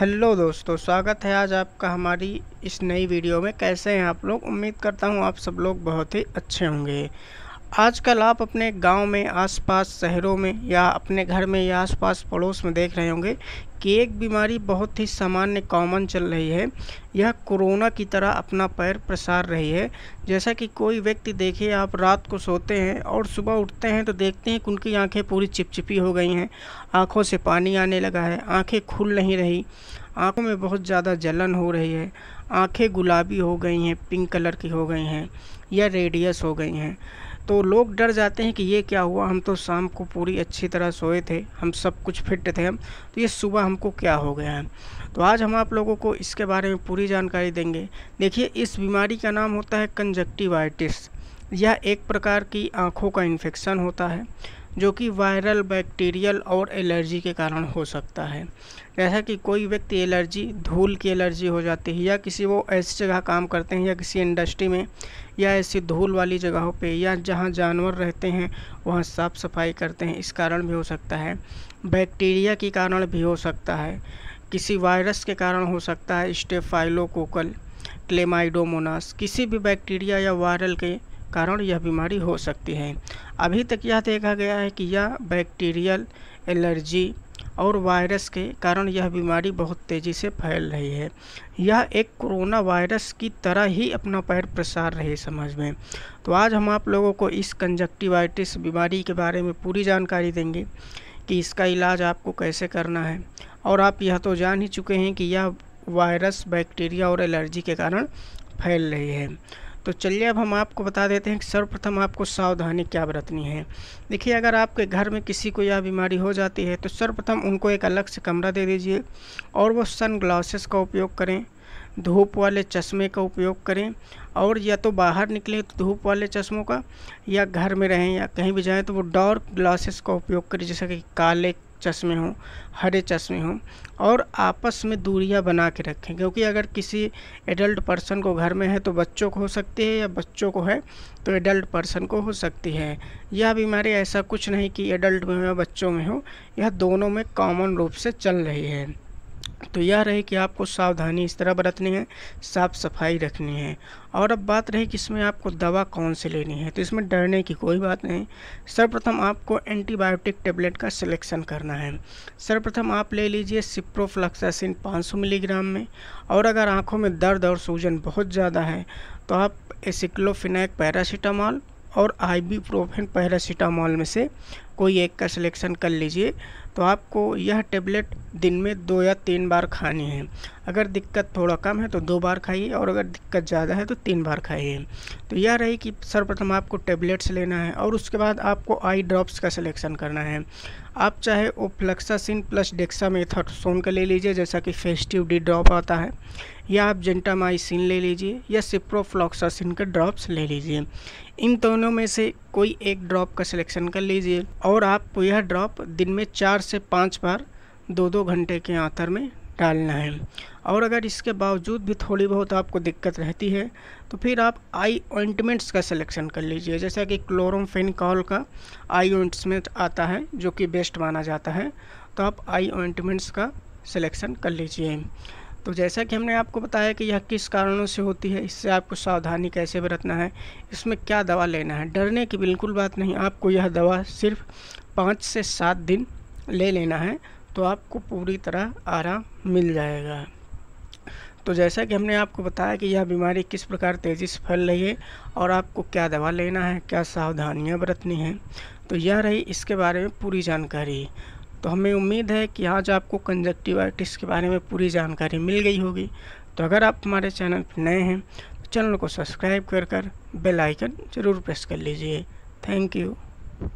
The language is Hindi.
हेलो दोस्तों स्वागत है आज आपका हमारी इस नई वीडियो में कैसे हैं आप लोग उम्मीद करता हूं आप सब लोग बहुत ही अच्छे होंगे आजकल आप अपने गांव में आसपास शहरों में या अपने घर में या आसपास पड़ोस में देख रहे होंगे कि एक बीमारी बहुत ही सामान्य कॉमन चल रही है यह कोरोना की तरह अपना पैर प्रसार रही है जैसा कि कोई व्यक्ति देखे आप रात को सोते हैं और सुबह उठते हैं तो देखते हैं कि उनकी आंखें पूरी चिपचिपी हो गई हैं आंखों से पानी आने लगा है आंखें खुल नहीं रही आंखों में बहुत ज़्यादा जलन हो रही है आंखें गुलाबी हो गई हैं पिंक कलर की हो गई हैं या रेडियस हो गई हैं तो लोग डर जाते हैं कि ये क्या हुआ हम तो शाम को पूरी अच्छी तरह सोए थे हम सब कुछ फिट थे हम तो ये सुबह हमको क्या हो गया है तो आज हम आप लोगों को इसके बारे में पूरी जानकारी देंगे देखिए इस बीमारी का नाम होता है कंजक्टिवाइटिस यह एक प्रकार की आँखों का इन्फेक्शन होता है जो कि वायरल बैक्टीरियल और एलर्जी के कारण हो सकता है जैसा कि कोई व्यक्ति एलर्जी धूल की एलर्जी हो जाती है या किसी वो ऐसी जगह काम करते हैं या किसी इंडस्ट्री में या ऐसी धूल वाली जगहों पे या जहाँ जानवर रहते हैं वहाँ साफ़ सफाई करते हैं इस कारण भी हो सकता है बैक्टीरिया के कारण भी हो सकता है किसी वायरस के कारण हो सकता है स्टेफाइलोकोकल क्लेमाइडोमोनास किसी भी बैक्टीरिया या वायरल के कारण यह बीमारी हो सकती है अभी तक यह देखा गया है कि यह बैक्टीरियल एलर्जी और वायरस के कारण यह बीमारी बहुत तेज़ी से फैल रही है यह एक कोरोना वायरस की तरह ही अपना पैर प्रसार रही समझ में तो आज हम आप लोगों को इस कंजक्टिवाइटिस बीमारी के बारे में पूरी जानकारी देंगे कि इसका इलाज आपको कैसे करना है और आप यह तो जान ही चुके हैं कि यह वायरस बैक्टीरिया और एलर्जी के कारण फैल रही है तो चलिए अब हम आपको बता देते हैं कि सर्वप्रथम आपको सावधानी क्या बरतनी है देखिए अगर आपके घर में किसी को यह बीमारी हो जाती है तो सर्वप्रथम उनको एक अलग से कमरा दे दीजिए और वो सन ग्लासेस का उपयोग करें धूप वाले चश्मे का उपयोग करें और या तो बाहर निकलें तो धूप वाले चश्मों का या घर में रहें या कहीं भी जाएं तो वो डार्क ग्लासेस का उपयोग करें जैसे कि काले चश्मे हों हरे चश्मे हों और आपस में दूरियां बना के रखें क्योंकि अगर किसी एडल्ट पर्सन को घर में है तो बच्चों को हो सकती है या बच्चों को है तो एडल्ट पर्सन को हो सकती है यह बीमारी ऐसा कुछ नहीं कि एडल्ट में हो या बच्चों में हो यह दोनों में कॉमन रूप से चल रही है तो यह रहे कि आपको सावधानी इस तरह बरतनी है साफ़ सफाई रखनी है और अब बात रही कि इसमें आपको दवा कौन सी लेनी है तो इसमें डरने की कोई बात नहीं सर्वप्रथम आपको एंटीबायोटिक टेबलेट का सिलेक्शन करना है सर्वप्रथम आप ले लीजिए सिप्रोफ्लक्सासिन 500 मिलीग्राम में और अगर आँखों में दर्द और सूजन बहुत ज़्यादा है तो आप एसिक्लोफिनैक पैरासीटामॉल और आई बी पैरासीटामॉल में से कोई एक का सिलेक्शन कर लीजिए तो आपको यह टेबलेट दिन में दो या तीन बार खानी है अगर दिक्कत थोड़ा कम है तो दो बार खाइए और अगर दिक्कत ज़्यादा है तो तीन बार खाइए तो यह रही कि सर्वप्रथम आपको टेबलेट्स लेना है और उसके बाद आपको आई ड्रॉप्स का सिलेक्शन करना है आप चाहे फ्लक्सासिन प्लस डेक्सा मेथाटोसोन का ले लीजिए जैसा कि फेस्टिव डी ड्रॉप आता है या आप जेंटामाइसिन ले लीजिए या सिप्रोफ्लॉक्सासिन के ड्रॉप्स ले लीजिए इन दोनों में से कोई एक ड्रॉप का सिलेक्शन कर लीजिए और आप यह ड्रॉप दिन में चार से पाँच बार दो दो घंटे के आंतर में डालना है और अगर इसके बावजूद भी थोड़ी बहुत आपको दिक्कत रहती है तो फिर आप आई ऑइंटमेंट्स का सिलेक्शन कर लीजिए जैसा कि क्लोरोफेनिकॉल का आई ऑइंटमेंट आता है जो कि बेस्ट माना जाता है तो आप आई ऑइंटमेंट्स का सिलेक्शन कर लीजिए तो जैसा कि हमने आपको बताया कि यह किस कारणों से होती है इससे आपको सावधानी कैसे बरतना है इसमें क्या दवा लेना है डरने की बिल्कुल बात नहीं आपको यह दवा सिर्फ पाँच से सात दिन ले लेना है तो आपको पूरी तरह आराम मिल जाएगा तो जैसा कि हमने आपको बताया कि यह बीमारी किस प्रकार तेज़ी से फैल रही है और आपको क्या दवा लेना है क्या सावधानियां बरतनी हैं तो यह रही इसके बारे में पूरी जानकारी तो हमें उम्मीद है कि आज आपको कंजक्टिवाइटिस के बारे में पूरी जानकारी मिल गई होगी तो अगर आप हमारे चैनल पर नए हैं तो चैनल को सब्सक्राइब कर कर बेलाइकन ज़रूर प्रेस कर लीजिए थैंक यू